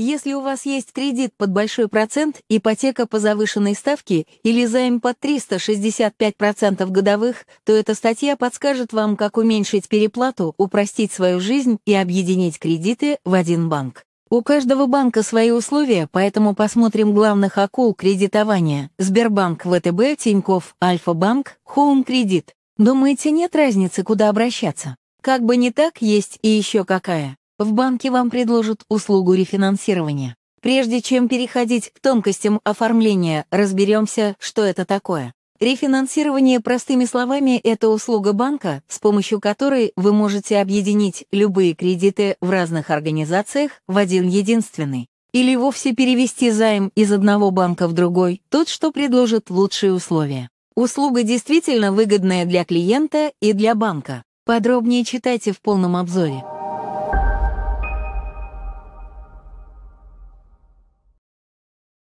Если у вас есть кредит под большой процент, ипотека по завышенной ставке или займ под 365% годовых, то эта статья подскажет вам, как уменьшить переплату, упростить свою жизнь и объединить кредиты в один банк. У каждого банка свои условия, поэтому посмотрим главных акул кредитования. Сбербанк, ВТБ, Тиньков, Альфа-банк, Хоум Кредит. Думаете, нет разницы, куда обращаться? Как бы не так, есть и еще какая. В банке вам предложат услугу рефинансирования. Прежде чем переходить к тонкостям оформления, разберемся, что это такое. Рефинансирование, простыми словами, это услуга банка, с помощью которой вы можете объединить любые кредиты в разных организациях в один единственный. Или вовсе перевести займ из одного банка в другой, тот, что предложит лучшие условия. Услуга действительно выгодная для клиента и для банка. Подробнее читайте в полном обзоре.